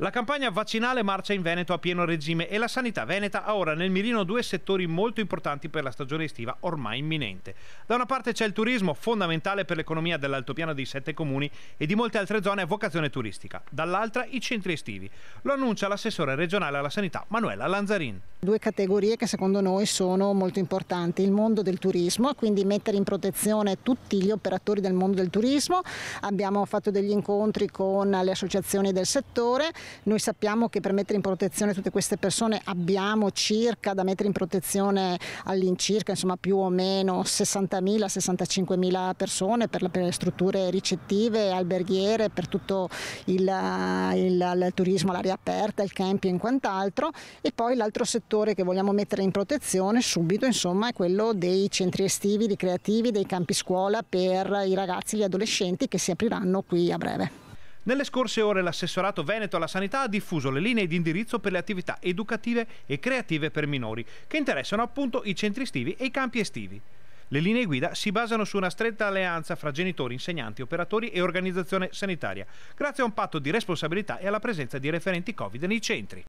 La campagna vaccinale marcia in Veneto a pieno regime e la sanità veneta ha ora nel mirino due settori molto importanti per la stagione estiva ormai imminente. Da una parte c'è il turismo, fondamentale per l'economia dell'altopiano dei sette comuni e di molte altre zone a vocazione turistica, dall'altra i centri estivi. Lo annuncia l'assessore regionale alla sanità Manuela Lanzarin due categorie che secondo noi sono molto importanti, il mondo del turismo, quindi mettere in protezione tutti gli operatori del mondo del turismo, abbiamo fatto degli incontri con le associazioni del settore, noi sappiamo che per mettere in protezione tutte queste persone abbiamo circa da mettere in protezione all'incirca insomma più o meno 60.000-65.000 persone per, le strutture ricettive, alberghiere, per tutto il, il, il turismo all'aria aperta, il camping e quant'altro e poi l'altro settore settore che vogliamo mettere in protezione subito insomma, è quello dei centri estivi, ricreativi, dei campi scuola per i ragazzi e gli adolescenti che si apriranno qui a breve. Nelle scorse ore l'assessorato Veneto alla Sanità ha diffuso le linee di indirizzo per le attività educative e creative per minori, che interessano appunto i centri estivi e i campi estivi. Le linee guida si basano su una stretta alleanza fra genitori, insegnanti, operatori e organizzazione sanitaria, grazie a un patto di responsabilità e alla presenza di referenti Covid nei centri.